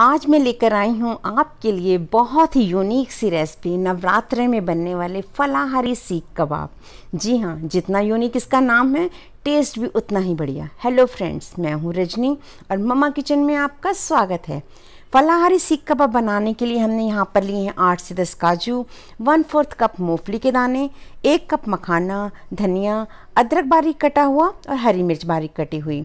आज मैं लेकर आई हूँ आपके लिए बहुत ही यूनिक सी रेसिपी नवरात्र में बनने वाले फलाहारी सीख कबाब जी हाँ जितना यूनिक इसका नाम है टेस्ट भी उतना ही बढ़िया हेलो फ्रेंड्स मैं हूँ रजनी और ममा किचन में आपका स्वागत है फलाहारी सीख कबाब बनाने के लिए हमने यहाँ पर लिए हैं आठ से दस काजू वन फोर्थ कप मूंगफली के दाने एक कप मखाना धनिया अदरक बारीक कटा हुआ और हरी मिर्च बारीक कटी हुई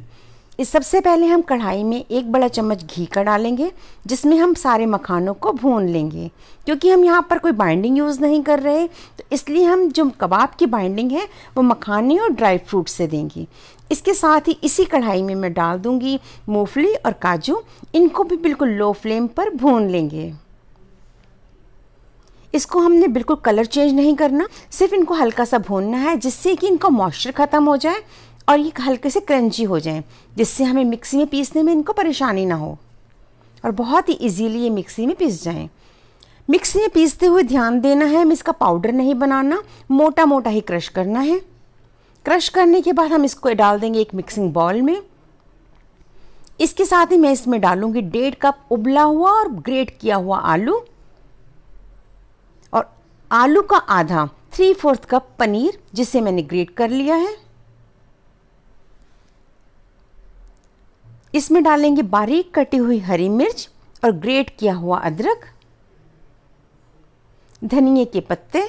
इस सबसे पहले हम कढ़ाई में एक बड़ा चम्मच घी का डालेंगे जिसमें हम सारे मखानों को भून लेंगे क्योंकि हम यहाँ पर कोई बाइंडिंग यूज़ नहीं कर रहे तो इसलिए हम जो कबाब की बाइंडिंग है वो मखाने और ड्राई फ्रूट से देंगे इसके साथ ही इसी कढ़ाई में मैं डाल दूँगी मूँगफली और काजू इनको भी बिल्कुल लो फ्लेम पर भून लेंगे इसको हमने बिल्कुल कलर चेंज नहीं करना सिर्फ इनको हल्का सा भूनना है जिससे कि इनका मॉइस्चर ख़त्म हो जाए और ये हल्के से क्रंची हो जाएं जिससे हमें मिक्सी में पीसने में इनको परेशानी ना हो और बहुत ही इजीली ये मिक्सी में पीस जाएं मिक्सी में पीसते हुए ध्यान देना है हमें इसका पाउडर नहीं बनाना मोटा मोटा ही क्रश करना है क्रश करने के बाद हम इसको डाल देंगे एक मिक्सिंग बॉल में इसके साथ ही मैं इसमें डालूंगी डेढ़ कप उबला हुआ और ग्रेट किया हुआ आलू और आलू का आधा थ्री फोर्थ कप पनीर जिसे मैंने ग्रेट कर लिया है इसमें डालेंगे बारीक कटी हुई हरी मिर्च और ग्रेट किया हुआ अदरक धनिए के पत्ते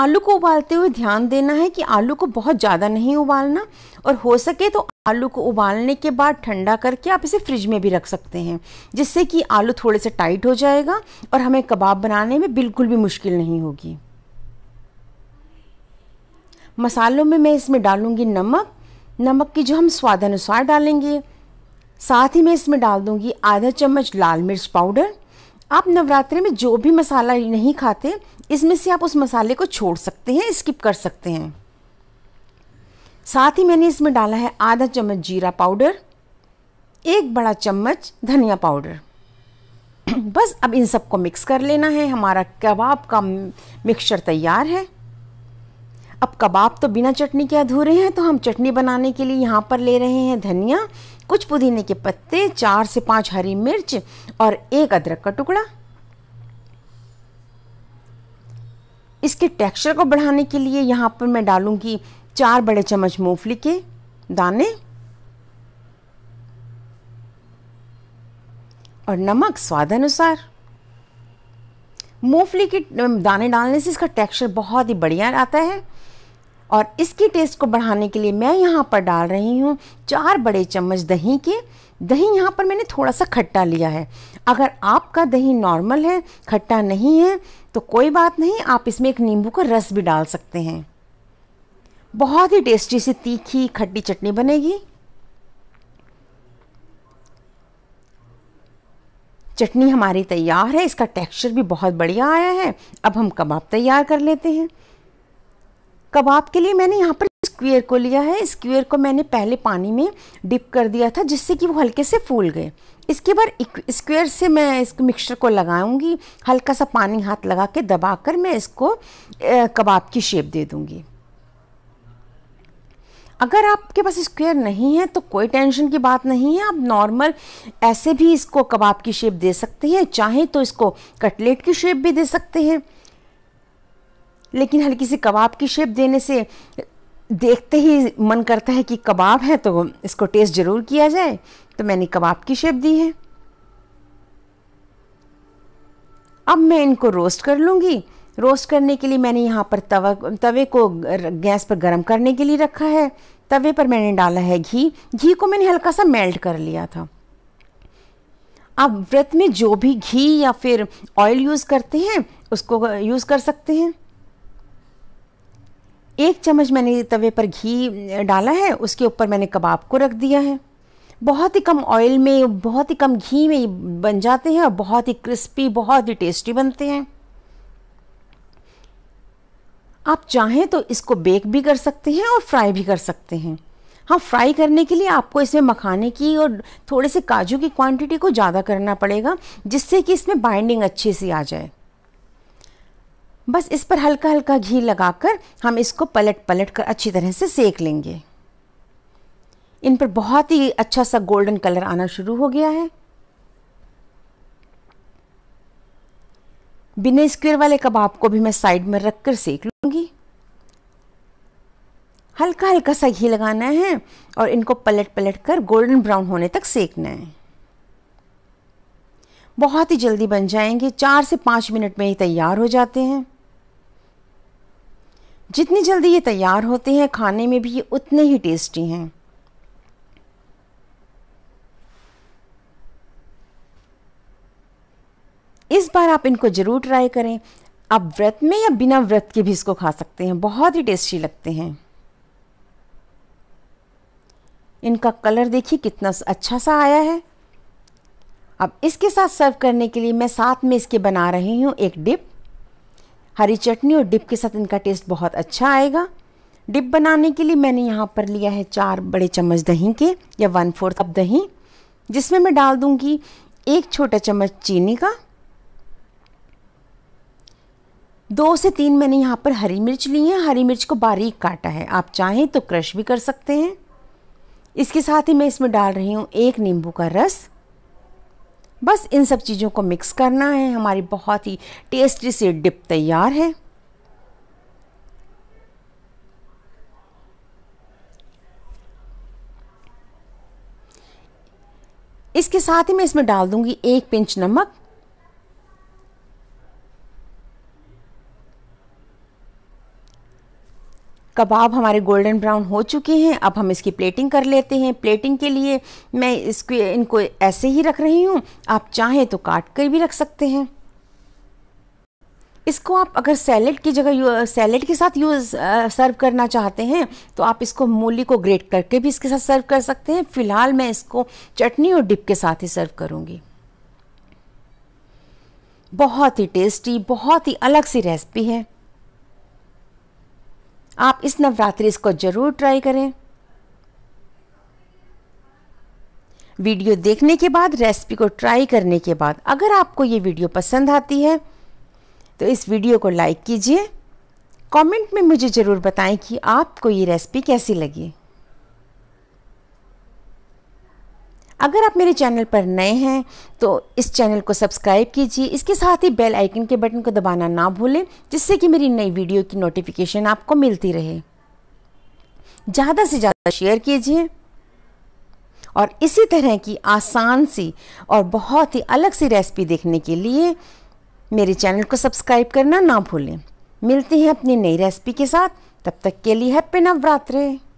आलू को उबालते हुए ध्यान देना है कि आलू को बहुत ज़्यादा नहीं उबालना और हो सके तो आलू को उबालने के बाद ठंडा करके आप इसे फ्रिज में भी रख सकते हैं जिससे कि आलू थोड़े से टाइट हो जाएगा और हमें कबाब बनाने में बिल्कुल भी मुश्किल नहीं होगी मसालों में मैं इसमें डालूंगी नमक नमक की जो हम स्वाद अनुसार डालेंगे साथ ही मैं इसमें डाल दूंगी आधा चम्मच लाल मिर्च पाउडर आप नवरात्रि में जो भी मसाला नहीं खाते इसमें से आप उस मसाले को छोड़ सकते हैं स्किप कर सकते हैं साथ ही मैंने इसमें डाला है आधा चम्मच जीरा पाउडर एक बड़ा चम्मच धनिया पाउडर बस अब इन सबको मिक्स कर लेना है हमारा कबाब का मिक्सचर तैयार है अब कबाब तो बिना चटनी के अधूरे हैं तो हम चटनी बनाने के लिए यहाँ पर ले रहे हैं धनिया कुछ पुदीने के पत्ते चार से पाँच हरी मिर्च और एक अदरक का टुकड़ा इसके टेक्सचर को बढ़ाने के लिए यहाँ पर मैं डालूंगी चार बड़े चम्मच मूंगफली के दाने और नमक स्वाद अनुसार मूंगफली के दाने डालने से इसका टेक्सचर बहुत ही बढ़िया आता है और इसकी टेस्ट को बढ़ाने के लिए मैं यहाँ पर डाल रही हूँ चार बड़े चम्मच दही के दही यहाँ पर मैंने थोड़ा सा खट्टा लिया है अगर आपका दही नॉर्मल है खट्टा नहीं है तो कोई बात नहीं आप इसमें एक नींबू का रस भी डाल सकते हैं बहुत ही टेस्टी सी तीखी खट्टी चटनी बनेगी चटनी हमारी तैयार है इसका टेक्सचर भी बहुत बढ़िया आया है अब हम कबाब तैयार कर लेते हैं कबाब के लिए मैंने यहाँ पर स्क्वेयर को लिया है स्क्वेयर को मैंने पहले पानी में डिप कर दिया था जिससे कि वो हल्के से फूल गए इसके बाद स्क्वेयर से मैं इस मिक्सचर को लगाऊंगी हल्का सा पानी हाथ लगा के दबा कर मैं इसको कबाब की शेप दे दूंगी अगर आपके पास स्क्वेयर नहीं है तो कोई टेंशन की बात नहीं है आप नॉर्मल ऐसे भी इसको कबाब की शेप दे सकते हैं चाहें तो इसको कटलेट की शेप भी दे सकते हैं लेकिन हल्की सी कबाब की शेप देने से देखते ही मन करता है कि कबाब है तो इसको टेस्ट ज़रूर किया जाए तो मैंने कबाब की शेप दी है अब मैं इनको रोस्ट कर लूँगी रोस्ट करने के लिए मैंने यहाँ पर तवा तवे को गैस पर गर्म करने के लिए रखा है तवे पर मैंने डाला है घी घी को मैंने हल्का सा मेल्ट कर लिया था आप व्रत में जो भी घी या फिर ऑयल यूज़ करते हैं उसको यूज़ कर सकते हैं एक चम्मच मैंने तवे पर घी डाला है उसके ऊपर मैंने कबाब को रख दिया है बहुत ही कम ऑयल में बहुत ही कम घी में बन जाते हैं और बहुत ही क्रिस्पी बहुत ही टेस्टी बनते हैं आप चाहें तो इसको बेक भी कर सकते हैं और फ्राई भी कर सकते हैं हाँ फ्राई करने के लिए आपको इसमें मखाने की और थोड़े से काजू की क्वांटिटी को ज़्यादा करना पड़ेगा जिससे कि इसमें बाइंडिंग अच्छी सी आ जाए बस इस पर हल्का हल्का घी लगाकर हम इसको पलट पलट कर अच्छी तरह से सेक लेंगे इन पर बहुत ही अच्छा सा गोल्डन कलर आना शुरू हो गया है बिना स्क्वेयर वाले कबाब को भी मैं साइड में रख कर सेक लूँगी हल्का हल्का सा घी लगाना है और इनको पलट पलट कर गोल्डन ब्राउन होने तक सेकना है बहुत ही जल्दी बन जाएंगे चार से पाँच मिनट में ही तैयार हो जाते हैं जितनी जल्दी ये तैयार होते हैं खाने में भी ये उतने ही टेस्टी हैं इस बार आप इनको ज़रूर ट्राई करें आप व्रत में या बिना व्रत के भी इसको खा सकते हैं बहुत ही टेस्टी लगते हैं इनका कलर देखिए कितना अच्छा सा आया है अब इसके साथ सर्व करने के लिए मैं साथ में इसके बना रही हूँ एक डिप हरी चटनी और डिप के साथ इनका टेस्ट बहुत अच्छा आएगा डिप बनाने के लिए मैंने यहाँ पर लिया है चार बड़े चम्मच दही के या वन फोर्थ कप दही जिसमें मैं डाल दूंगी एक छोटा चम्मच चीनी का दो से तीन मैंने यहाँ पर हरी मिर्च ली है हरी मिर्च को बारीक काटा है आप चाहें तो क्रश भी कर सकते हैं इसके साथ ही मैं इसमें डाल रही हूँ एक नींबू का रस बस इन सब चीज़ों को मिक्स करना है हमारी बहुत ही टेस्टी सी डिप तैयार है इसके साथ ही मैं इसमें डाल दूंगी एक पिंच नमक कबाब हमारे गोल्डन ब्राउन हो चुके हैं अब हम इसकी प्लेटिंग कर लेते हैं प्लेटिंग के लिए मैं इसको इनको ऐसे ही रख रही हूँ आप चाहें तो काट कर भी रख सकते हैं इसको आप अगर सैलेड की जगह सैलेड के साथ यूज सर्व करना चाहते हैं तो आप इसको मूली को ग्रेट करके भी इसके साथ सर्व कर सकते हैं फ़िलहाल मैं इसको चटनी और डिप के साथ ही सर्व करूँगी बहुत ही टेस्टी बहुत ही अलग सी रेसिपी है आप इस नवरात्रि इसको ज़रूर ट्राई करें वीडियो देखने के बाद रेसिपी को ट्राई करने के बाद अगर आपको ये वीडियो पसंद आती है तो इस वीडियो को लाइक कीजिए कमेंट में मुझे ज़रूर बताएं कि आपको ये रेसिपी कैसी लगी अगर आप मेरे चैनल पर नए हैं तो इस चैनल को सब्सक्राइब कीजिए इसके साथ ही बेल आइकन के बटन को दबाना ना भूलें जिससे कि मेरी नई वीडियो की नोटिफिकेशन आपको मिलती रहे ज़्यादा से ज़्यादा शेयर कीजिए और इसी तरह की आसान सी और बहुत ही अलग सी रेसिपी देखने के लिए मेरे चैनल को सब्सक्राइब करना ना भूलें मिलते हैं अपनी नई रेसिपी के साथ तब तक के लिए हैप्पी नवरात्रे